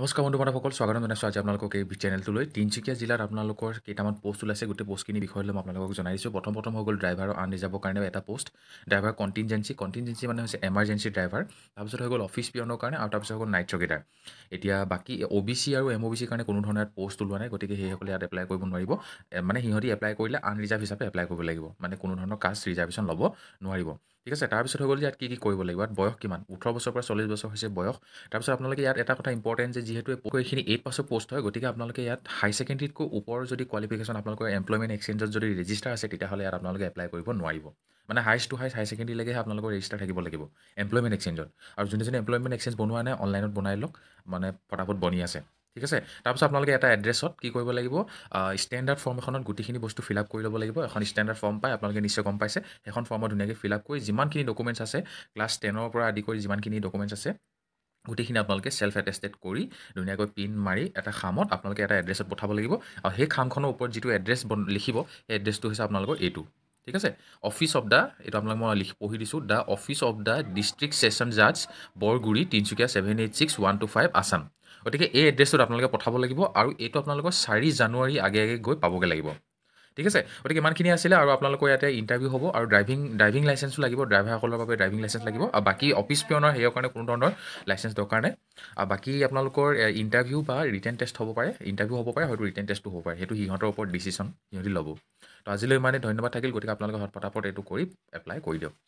নমস্কাৰ বন্ধু বান্ধৱসকল স্বাগতম জনাইছোঁ আজি আপোনালোকক এই চেনেলটোলৈ তিনিচুকীয়া জিলাত আপোনালোকৰ কেইটামান পষ্ট ওলাইছে গোটেই পষ্টখিনি বিষয় লৈ মই আপোনালোকক জনাইছোঁ প্ৰথম প্ৰথম হৈ গ'ল ড্ৰাইভাৰৰ আন ৰিজাৰ্ভৰ কাৰণে এটা পষ্ট ড্ৰাইভাৰ কণ্টিনজেঞ্চি কণ্টিনজেঞ্চি মানে হৈছে এমাৰজেঞ্চি ড্ৰাইভাৰ তাৰপিছত হৈ গ'ল অফিচ পিয়নৰ কাৰণে আৰু তাৰপিছত হৈ গ'ল নাইট চকীদাৰ এতিয়া বাকী অ' বি চি আৰু এম অ' বি চিৰ কাৰণে কোনো ধৰণৰ পষ্ট ওলোৱা নাই গতিকে সেইসকলে ইয়াত এপ্লাই কৰিব নোৱাৰিব মানে সিহঁতি এপ্লাই কৰিলে আন ৰিজাৰ্ভ হিচাপে এপ্লাই কৰিব লাগিব মানে কোনো ধৰণৰ কাষ্ট ৰিজাৰ্ভেশ্যন ল'ব নোৱাৰিব ঠিক আছে তাৰপিছত হৈ গ'ল যে ইয়াত কি কি কৰিব লাগিব ইয়াত বয়স কিমান ওঠৰ বছৰৰ পৰা চল্লিছ বছৰ হৈছে বয়স তাৰপিছত আপোনালোকে ইয়াত এটা কথা ইম্পৰ্টেণ্ট যে যিহেতু এইখিনি এইট পাছৰ পষ্ট হয় গতিকে আপোনালোকে ইয়াত হাই ছেকেণ্ডেৰীতকৈ ওপৰৰ যদি কোৱালিফিকেশ্যন আপোনালোকৰ এমপ্লয়মেণ্ট এক্সেঞ্জত যদি ৰেজিষ্টাৰ আছে তেতিয়াহ'লে ইয়াত আপোনালোকে এপ্লাই কৰিব নোৱাৰিব মানে হায়েষ্ট টু হায়েষ্ট হাই ছেকেণ্ডেৰীলৈকে আপোনালোকৰ ৰেজিষ্টাৰ থাকিব লাগিব এমপ্লয়মেণ্ট এক্সেঞ্জত আৰু যোনে যোনে এমপ্লয়মেণ্ট এক্সেঞ্জ বনোৱা নাই অনলাইনত বনাই লওক মানে ফটাফট বনি আছে ঠিক আছে তাৰপিছত আপোনালোকে এটা এড্ৰেছত কি কৰিব লাগিব ষ্টেণ্ডাৰ্ড ফৰ্ম এখনত গোটেইখিনি বস্তু ফিল আপ কৰি ল'ব লাগিব এখন ষ্টেণ্ডাৰ্ড ফৰ্ম পাই আপোনালোকে নিশ্চয় গম পাইছে সেইখন ফৰ্মত ধুনীয়াকৈ ফিল আপ কৰি যিমানখিনি ডকুমেণ্টছ আছে ক্লাছ টেনৰ পৰা আদি কৰি যিমানখিনি ডকুমেণ্টছ আছে গোটেইখিনি আপোনালোকে ছেল্ফ এটেষ্টেড কৰি ধুনীয়াকৈ পিন মাৰি এটা খামত আপোনালোকে এটা এড্ৰেছত পঠাব লাগিব আৰু সেই খামখনৰ ওপৰত যিটো এড্ৰেছ বন লিখিব সেই এড্ৰেছটো হৈছে আপোনালোকৰ এইটো ঠিক আছে অফিচ অফ দ্য এইটো আপোনালোক মই লিখি পঢ়ি দিছোঁ the office of the district session জাজ Borguri Tinsukia seven eight six one two five Assam গতিকে এই এড্ৰেছটোত আপোনালোকে পঠাব লাগিব আৰু এইটো আপোনালোকৰ চাৰি জানুৱাৰী আগে আগে গৈ পাবগৈ লাগিব ঠিক আছে গতিকে ইমানখিনি আছিলে আৰু আপোনালোকৰ ইয়াতে ইণ্টাৰভিউ হ'ব আৰু ড্ৰাইভিং ড্ৰাইভিং লাইচেঞ্চো লাগিব ড্ৰাইভাৰসকলৰ বাবে ড্ৰাইভিং লাইচেঞ্চ লাগিব আৰু বাকী অফিচ পিয়নৰ হেৰিয়ৰ কাৰণে কোনো ধৰণৰ লাইচেঞ্চ দৰকাৰ নাই আৰু বাকী আপোনালোকৰ ইণ্টাৰভিউ বা ৰিটাৰ্ণ টেষ্ট হ'ব পাৰে ইণ্টাৰভিউ হ'ব পাৰে হয়তো ৰিটাৰ্ণ টেষ্টো হ'ব পাৰে সেইটো সিহঁতৰ ওপৰত ডিচিশ্যন সিহঁতি ল'ব তো আজিলৈ ইমানেই ধন্যবাদ থাকিল গতিকে আপোনালোকে হতপতাপত এইটো কৰি এপ্লাই কৰি দিয়ক